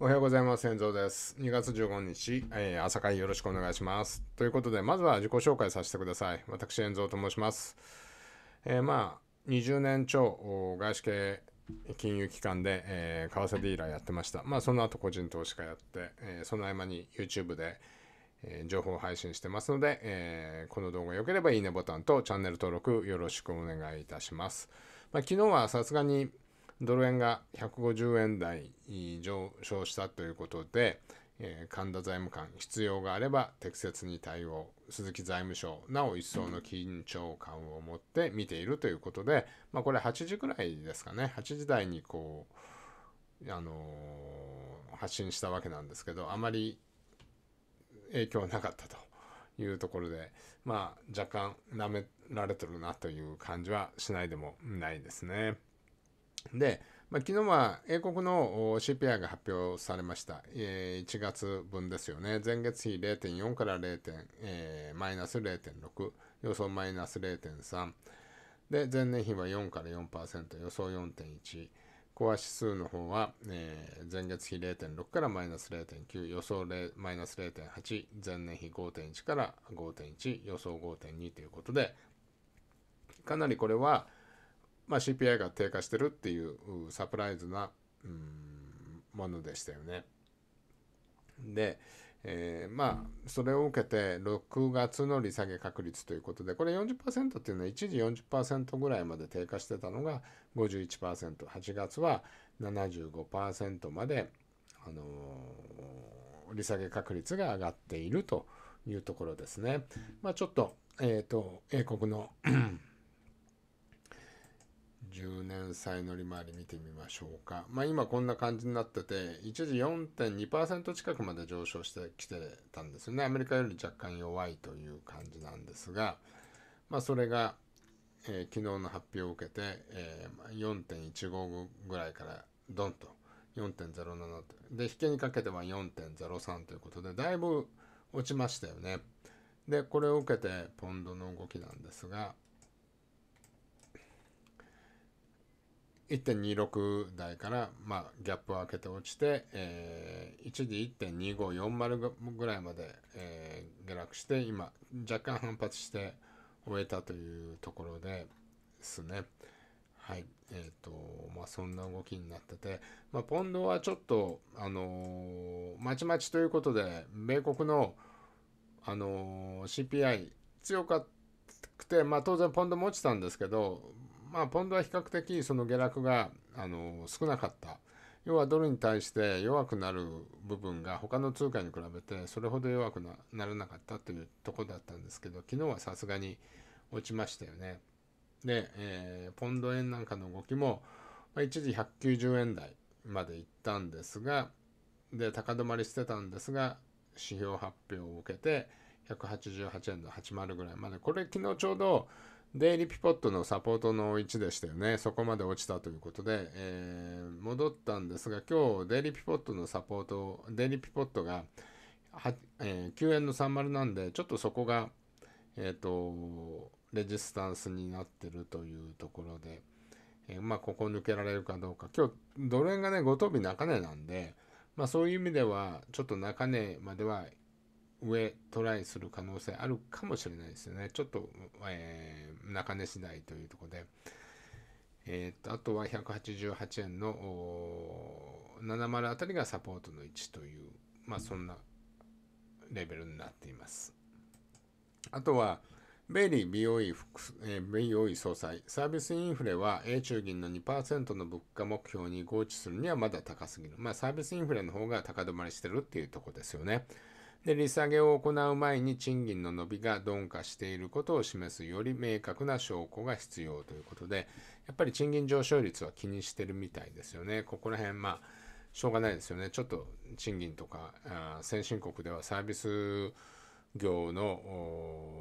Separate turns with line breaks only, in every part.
おはようございます。遠藤です。2月15日、えー、朝会よろしくお願いします。ということで、まずは自己紹介させてください。私、遠藤と申します。えー、まあ、20年超外資系金融機関で、えー、為替ディーラーやってました。まあ、その後個人投資家やって、えー、その合間に YouTube で、えー、情報配信してますので、えー、この動画良ければいいねボタンとチャンネル登録よろしくお願いいたします。まあ、昨日はさすがにドル円が150円台上昇したということで、えー、神田財務官、必要があれば適切に対応、鈴木財務省、なお一層の緊張感を持って見ているということで、まあ、これ8時くらいですかね、8時台にこう、あのー、発信したわけなんですけど、あまり影響なかったというところで、まあ、若干なめられてるなという感じはしないでもないですね。で、まあ、昨日は英国の CPI が発表されました。え1月分ですよね。前月比0.4から0点、えー、マイナス0.6、予想マイナス0.3。で、前年比は4から4%、予想4.1。コア指数の方は、えー、前月比0.6からマイナス0.9、予想マイナス0.8、前年比5.1から5.1、予想5.2ということで、かなりこれは、まあ、CPI が低下してるっていうサプライズな、うん、ものでしたよね。で、えー、まあそれを受けて6月の利下げ確率ということでこれ40%っていうのは一時40%ぐらいまで低下してたのが 51%8 月は75%まで、あのー、利下げ確率が上がっているというところですね。まあ、ちょっと,、えーと、と英国の10年債乗り回り見てみましょうか。まあ今こんな感じになってて、一時4.2%近くまで上昇してきてたんですよね。アメリカより若干弱いという感じなんですが、まあそれが、えー、昨日の発表を受けて、えー、4.15ぐらいからドンと4.07で、引けにかけては4.03ということで、だいぶ落ちましたよね。で、これを受けてポンドの動きなんですが、1.26台から、まあ、ギャップを開けて落ちて、えー、一時1.2540ぐらいまで、えー、下落して、今、若干反発して終えたというところですね。はい。えっ、ー、と、まあ、そんな動きになってて、まあ、ポンドはちょっと、あのまちまちということで、米国の、あの CPI 強かったくて、まあ、当然ポンドも落ちたんですけど、まあ、ポンドは比較的その下落があの少なかった。要はドルに対して弱くなる部分が他の通貨に比べてそれほど弱くならなかったというとこだったんですけど昨日はさすがに落ちましたよね。で、えー、ポンド円なんかの動きも、まあ、一時190円台まで行ったんですがで高止まりしてたんですが指標発表を受けて188円の80ぐらいまでこれ昨日ちょうどデイリーピポットのサポートの1でしたよね。そこまで落ちたということで、えー、戻ったんですが、今日、デイリーピポットのサポート、デイリーピポットが、えー、9円の30なんで、ちょっとそこが、えっ、ー、と、レジスタンスになってるというところで、えー、まあ、ここ抜けられるかどうか。今日、ドル円がね、5等日中値なんで、まあ、そういう意味では、ちょっと中値までは上トライする可能性あるかもしれないですよね。ちょっと、えー、中根次第というところで。えー、とあとは188円の70あたりがサポートの位置という、まあ、そんなレベルになっています。あとは、ベイリー BOE, えー、BOE 総裁、サービスインフレは A 中銀の2%の物価目標に合致するにはまだ高すぎる。まあ、サービスインフレの方が高止まりしてるっていうとこですよね。で、利下げを行う前に賃金の伸びが鈍化していることを示すより明確な証拠が必要ということで、やっぱり賃金上昇率は気にしてるみたいですよね。ここら辺、まあ、しょうがないですよね。ちょっと賃金とか、あ先進国ではサービス業の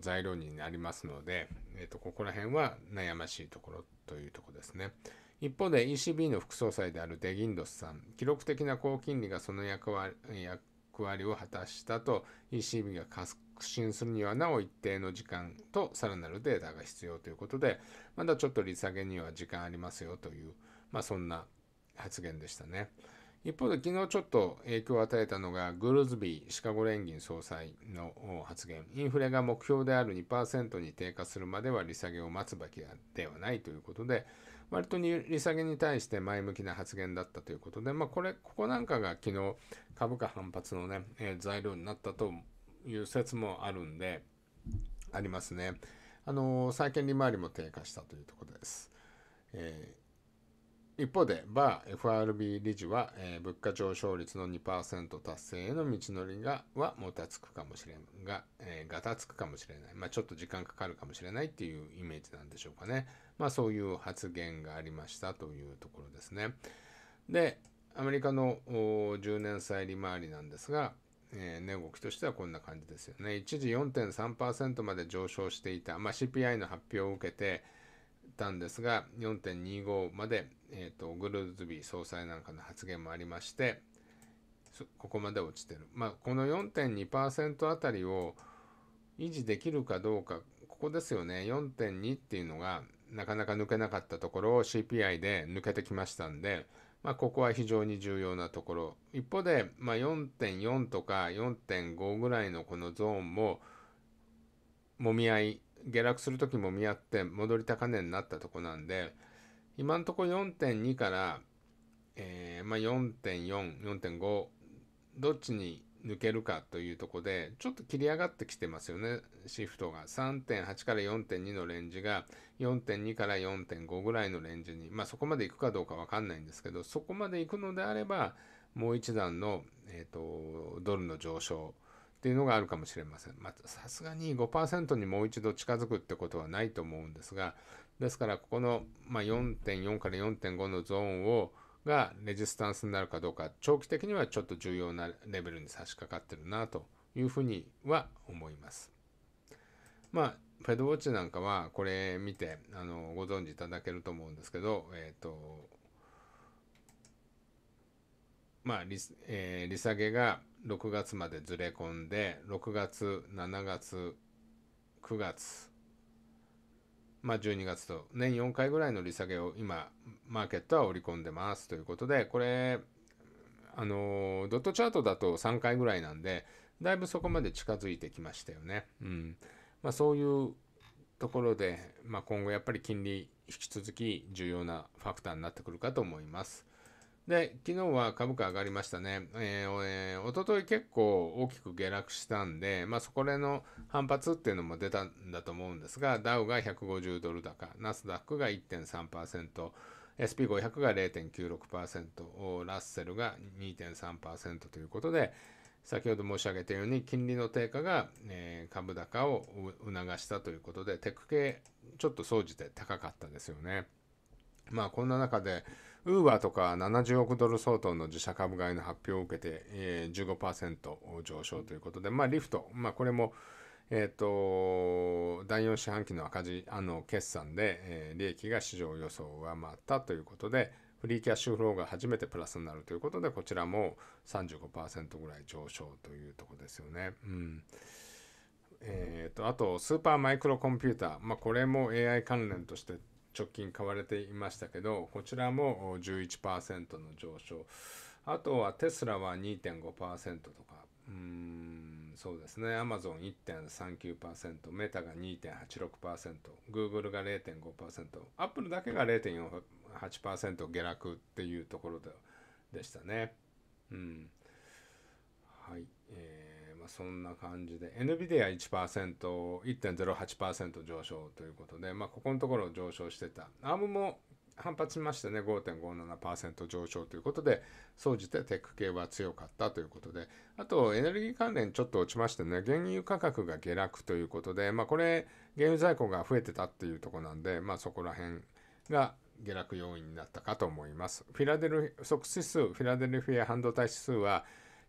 材料になりますので、えっ、ー、と、ここら辺は悩ましいところというとこですね。一方で ECB の副総裁であるデギンドスさん、記録的な高金利がその役割役役割を果たしたと ECB が確信するにはなお一定の時間とさらなるデータが必要ということで、まだちょっと利下げには時間ありますよという、まあそんな発言でしたね。一方で昨日ちょっと影響を与えたのがグルズビーシカゴ連銀総裁の発言インフレが目標である2%に低下するまでは利下げを待つべきではないということで、割とに利下げに対して前向きな発言だったということで、まあ、これ、ここなんかが昨日株価反発のね、えー、材料になったという説もあるんで、ありますね。あのー、債券利回りも低下したというところです。え一方で、バー FRB 理事は、えー、物価上昇率の2%達成への道のりが、はもたつくかもしれんが、えー、がたつくかもしれない。まあ、ちょっと時間かかるかもしれないっていうイメージなんでしょうかね。まあ、そういう発言がありましたというところですね。で、アメリカの10年債利回りなんですが、えー、値動きとしてはこんな感じですよね。一時4.3%まで上昇していた、まあ、CPI の発表を受けて、ったんですが、4.25まで、えーと、グルーズビー総裁なんかの発言もありまして、ここまで落ちてる。まあ、この4.2%あたりを維持できるかどうか、ここですよね。4.2っていうのが、なかなか抜けなかったところを CPI で抜けてきましたんで、まあ、ここは非常に重要なところ。一方で、まあ、4.4とか4.5ぐらいのこのゾーンも、もみ合い下落する時も見合って戻り高値になったとこなんで、今んとこ4.2から、えー、まあ、4.4、4.5、どっちに抜けるかというとこで、ちょっと切り上がってきてますよね、シフトが。3.8から4.2のレンジが、4.2から4.5ぐらいのレンジに、まあそこまでいくかどうかわかんないんですけど、そこまでいくのであれば、もう一段の、えっ、ー、と、ドルの上昇、っていうのがあるかもしれません。まあ、さすがに5%にもう一度近づくってことはないと思うんですが、ですからここの、まあ、4.4から4.5のゾーンをがレジスタンスになるかどうか、長期的にはちょっと重要なレベルに差し掛かってるなというふうには思います。まあ、フェドウォッチなんかはこれ見てあのご存知いただけると思うんですけど、えっ、ー、と、まあ、利,、えー、利下げが6月までずれ込んで6月7月9月まあ12月と年4回ぐらいの利下げを今マーケットは織り込んでますということでこれあのドットチャートだと3回ぐらいなんでだいぶそこまで近づいてきましたよね。うんまあ、そういうところで、まあ、今後やっぱり金利引き続き重要なファクターになってくるかと思います。で、昨日は株価上がりましたね。えー、おととい結構大きく下落したんで、まあそこらの反発っていうのも出たんだと思うんですが、ダウが150ドル高、ナスダックが1.3%、SP500 が0.96%、ラッセルが2.3%ということで、先ほど申し上げたように金利の低下が、えー、株高を促したということで、テック系ちょっと総じて高かったですよね。まあこんな中で、ウーバーとか70億ドル相当の自社株買いの発表を受けて、えー、15%上昇ということで、まあ、リフト、まあ、これも、えー、第4四半期の赤字、決算で、えー、利益が市場予想を上回ったということで、フリーキャッシュフローが初めてプラスになるということで、こちらも35%ぐらい上昇というところですよね。うんえーとあと、スーパーマイクロコンピューター、まあ、これも AI 関連として直近買われていましたけど、こちらも11%の上昇。あとはテスラは2.5%とか、うん、そうですね、アマゾン1.39%、メタが2.86%、グーグルが0.5%、アップルだけが0.48%下落っていうところででしたね。うん。はい。えーそんな感じで、NVIDIA1%、1.08%上昇ということで、まあ、ここのところ上昇してた。ARM も反発しましてね、5.57%上昇ということで、総じてテック系は強かったということで、あとエネルギー関連ちょっと落ちましてね、原油価格が下落ということで、まあ、これ、原油在庫が増えてたっていうとこなんで、まあ、そこら辺が下落要因になったかと思います。フィラデル、即指数、フィラデルフィア半導体指数は、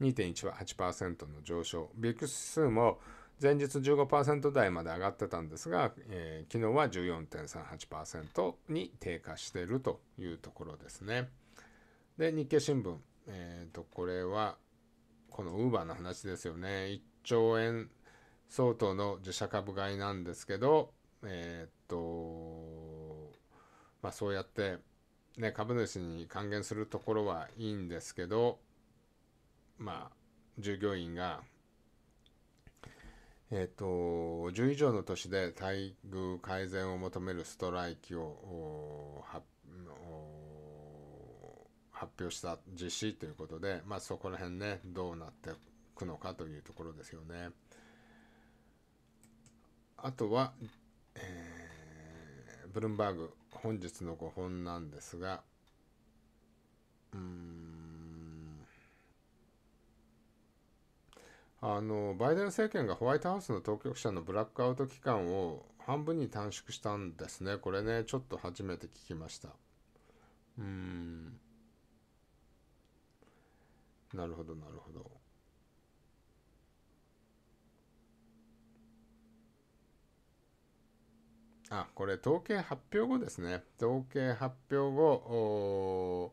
2.18%の上昇、ビッ x 指数も前日15%台まで上がってたんですが、えー、昨日は14.38%に低下しているというところですね。で、日経新聞、えーと、これはこのウーバーの話ですよね。1兆円相当の自社株買いなんですけど、えっ、と、まあそうやって、ね、株主に還元するところはいいんですけど、まあ、従業員が、えっ、ー、と、10以上の都市で待遇改善を求めるストライキを発表した実施ということで、まあ、そこら辺ね、どうなっていくのかというところですよね。あとは、えー、ブルンバーグ、本日の5本なんですが、うんあのバイデン政権がホワイトハウスの当局者のブラックアウト期間を半分に短縮したんですね。これね、ちょっと初めて聞きました。うーん。なるほど、なるほど。あ、これ統計発表後ですね。統計発表後、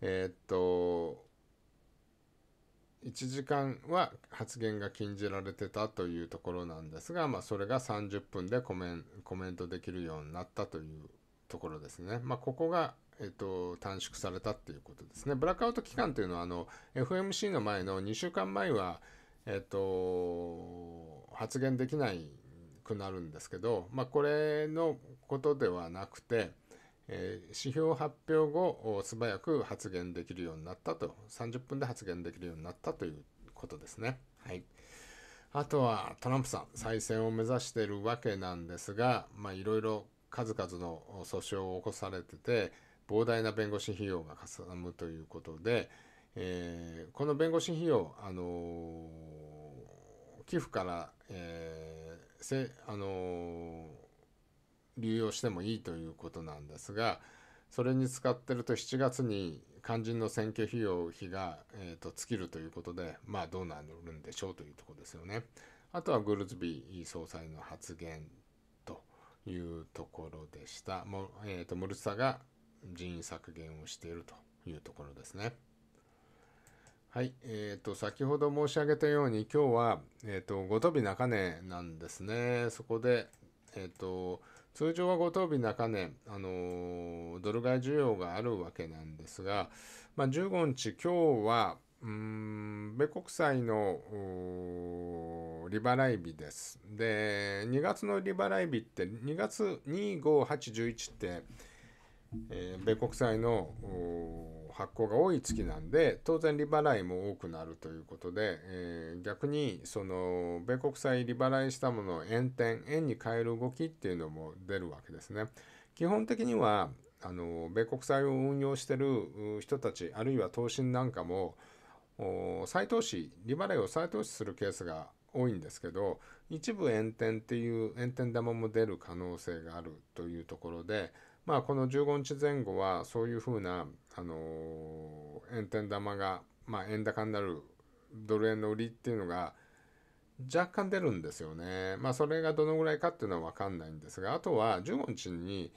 えー、っと、1時間は発言が禁じられてたというところなんですが、まあ、それが30分でコメンコメントできるようになったというところですね。まあ、ここが、えっと、短縮されたっていうことですね。ブラックアウト期間というのはあの FMC の前の2週間前は、えっと、発言できないくなるんですけど、まあ、これのことではなくて、指標発表後素早く発言できるようになったと30分で発言できるようになったということですね。はい、あとはトランプさん再選を目指しているわけなんですがいろいろ数々の訴訟を起こされてて膨大な弁護士費用がかさむということで、えー、この弁護士費用、あのー、寄付から、えーせあのー流用してもいいということなんですがそれに使ってると7月に肝心の選挙費用費が、えー、と尽きるということでまあどうなるんでしょうというとこですよね。あとはグルズビー総裁の発言というところでした。もえーと、ムルサが人員削減をしているというところですね。はい、えーと、先ほど申し上げたように今日は、えーと、とび中根なんですね。そこで、えー、と通常はご当日中年、あのー、ドル買い需要があるわけなんですが、まあ、15日、今日は、うん、米国債の利払い日です。で、2月の利払い日って、2月2、5、8、11って、えー、米国債の発行が多い月なんで当然利払いも多くなるということで、えー、逆にその米国債利払いしたものを円転円に変える動きっていうのも出るわけですね。基本的にはあの米国債を運用してる人たちあるいは投信なんかも再投資利払いを再投資するケースが多いんですけど一部炎天っていう炎天玉も出る可能性があるというところでまあ、この15日前後はそういうふうな、あのー、円天玉が、まあ、円高になるドル円の売りっていうのが若干出るんですよね。まあ、それがどのぐらいかっていうのは分かんないんですが、あとは15日に、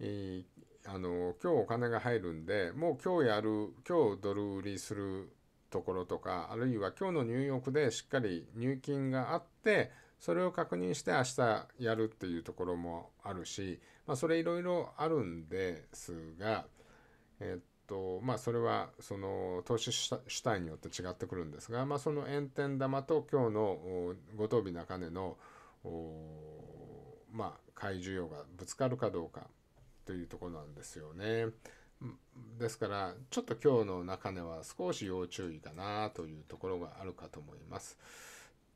えー、あのー、今日お金が入るんで、もう今日やる、今日ドル売りするところとか、あるいは今日のニューヨークでしっかり入金があって、それを確認して明日やるっていうところもあるし、まあ、それいろいろあるんですが、えっと、まあ、それはその投資主体によって違ってくるんですが、まあ、その炎天玉と今日のご当日中値の、まあ、買い需要がぶつかるかどうかというところなんですよね。ですから、ちょっと今日の中値は少し要注意かなというところがあるかと思います。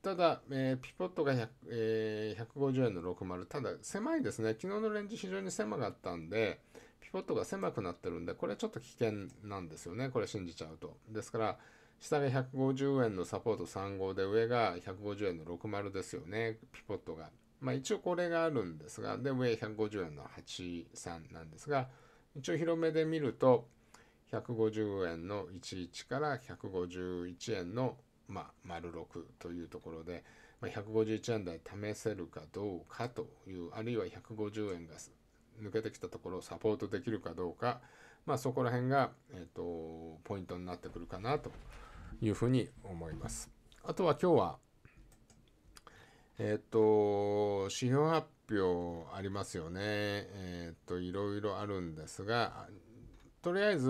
ただ、えー、ピポットが1えー、150円の60、ただ狭いですね。昨日のレンジ非常に狭かったんで、ピポットが狭くなってるんで、これちょっと危険なんですよね。これ信じちゃうと。ですから、下が150円のサポート35で、上が150円の60ですよね。ピポットが。まあ一応これがあるんですが、で、上150円の83なんですが、一応広めで見ると、150円の11から151円のまあ、丸6というところで、まあ、151円台試せるかどうかという、あるいは150円が抜けてきたところをサポートできるかどうか、まあ、そこら辺が、えっ、ー、と、ポイントになってくるかなというふうに思います。あとは今日は、えっ、ー、と、指標発表ありますよね。えっ、ー、と、いろいろあるんですが、とりあえず、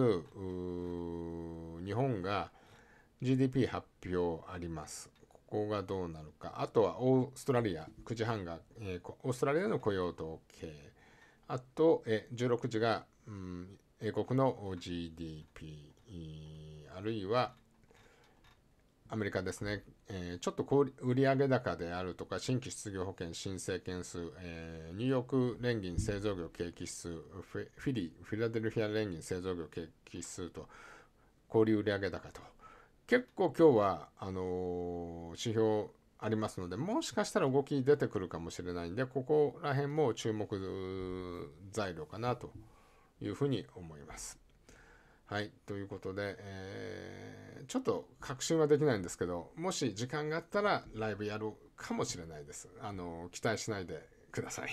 日本が、GDP 発表あります。ここがどうなるか。あとはオーストラリア、9時半が、えー、オーストラリアの雇用統計。あと、えー、16時が、うん、英国の GDP、あるいはアメリカですね、えー、ちょっと売上高であるとか、新規失業保険申請件数、えー、ニューヨーク連銀製造業景気指数、フィリフィラデルフィア連銀製造業景気指数と、小売売上高と。結構今日はあのー、指標ありますので、もしかしたら動き出てくるかもしれないんで、ここら辺も注目材料かなというふうに思います。はい、ということで、えー、ちょっと確信はできないんですけど、もし時間があったらライブやるかもしれないです。あの期待しないでください。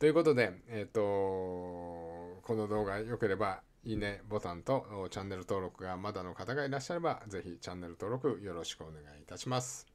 ということで、えっ、ー、とこの動画良ければいいねボタンとチャンネル登録がまだの方がいらっしゃれば、ぜひチャンネル登録よろしくお願いいたします。